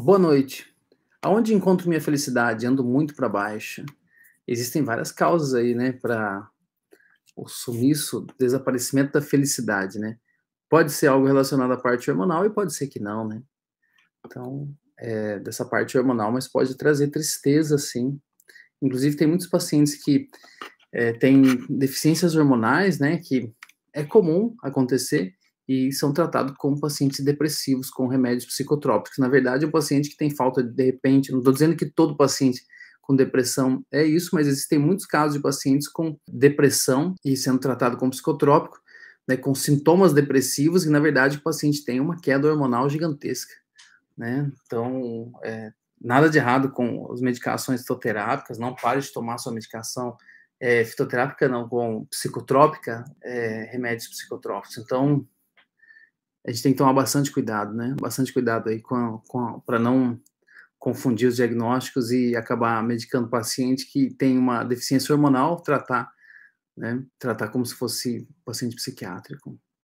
Boa noite. Aonde encontro minha felicidade? Ando muito para baixo. Existem várias causas aí, né, para o sumiço, desaparecimento da felicidade, né? Pode ser algo relacionado à parte hormonal e pode ser que não, né? Então, é, dessa parte hormonal, mas pode trazer tristeza, sim. Inclusive, tem muitos pacientes que é, têm deficiências hormonais, né? Que é comum acontecer, e são tratados como pacientes depressivos com remédios psicotrópicos. Na verdade, o um paciente que tem falta de, de repente, não estou dizendo que todo paciente com depressão é isso, mas existem muitos casos de pacientes com depressão e sendo tratado com psicotrópico, né, com sintomas depressivos, e na verdade o paciente tem uma queda hormonal gigantesca. Né? Então, é, nada de errado com as medicações fitoterápicas, não pare de tomar sua medicação é, fitoterápica, não, com psicotrópica, é, remédios psicotrópicos. Então, a gente tem que tomar bastante cuidado, né? Bastante cuidado aí com, com para não confundir os diagnósticos e acabar medicando o paciente que tem uma deficiência hormonal, tratar, né? Tratar como se fosse paciente psiquiátrico.